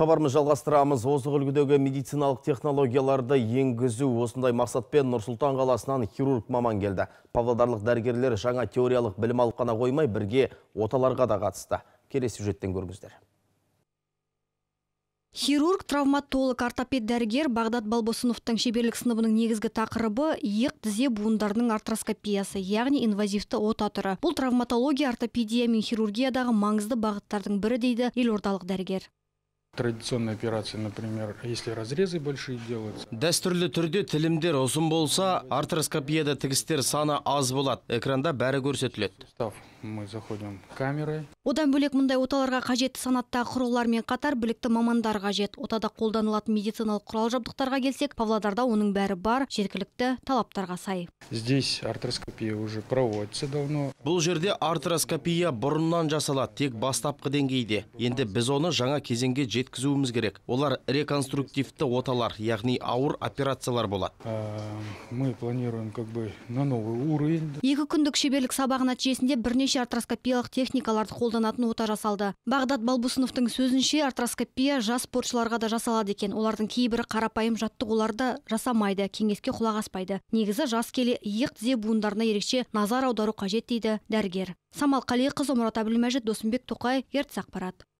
Хабарымыз жалғастырамыз. Озық үлгідегі медициналық технологияларды енгізу осындай мақсатпен Нұрсултан қаласынан хирург маман келді. Павлодарлық дәрігерлер жаңа теориялық білім алып қоймай, бірге оталарға да қатысты. Келесі сюжеттен көріңіздер. Хирург, травматолог, ортопед дәрігер Бағдат Балбосыновтың шеберлік сыныбының негізгі тақырыбы иық тізе буындарының артроскопиясы, яғни инвазивті ота түрі. Бұл травматология, ортопедия мен хирургиядағы маңызды бағыттардың бірі дейді елордалық дәрігер традиционные операция, например, если разрезы большие делаются. Дәстүрлі түрде тілімдер ұзын болса, артроскопияда тігістер саны аз болады. Экранда бәрі көрсетіледі мы заходим камерой одан бөлек мұндай оталарға қажетті санаттағы құрылғылармен қатар білікті мамандар қажет отада қолданылатын медициналық құрал жабдықтарға келсек Павладарда оның бәрі бар жеткілікті талаптарға сай здесь артроскопия уже проводится давно бұл жерде артроскопия бұрыннан жасалады тек бастапқы деңгейде енді біз оны жаңа кезеңге жеткізуіміз керек олар реконструктивті оталар яғни ауыр операциялар болады мы планируем как бы на новый уровень екі күндік шеберлік сабағы нәтижесінде бірнеше артроскопиялық техникаларды қолданатын ота жасалды бағдат балбусыновтың сөзінше артроскопия жас спортшыларға да жасалады екен олардың кейбірі қарапайым жаттығуларды жасамайды кеңеске құлақ аспайды негізі жас келе иық тізе буындарына ерекше назар аудару қажет дейді дәрігер самал қалиқызы мұрат әбілмәжит досымбек тоқаев ертіс ақпарат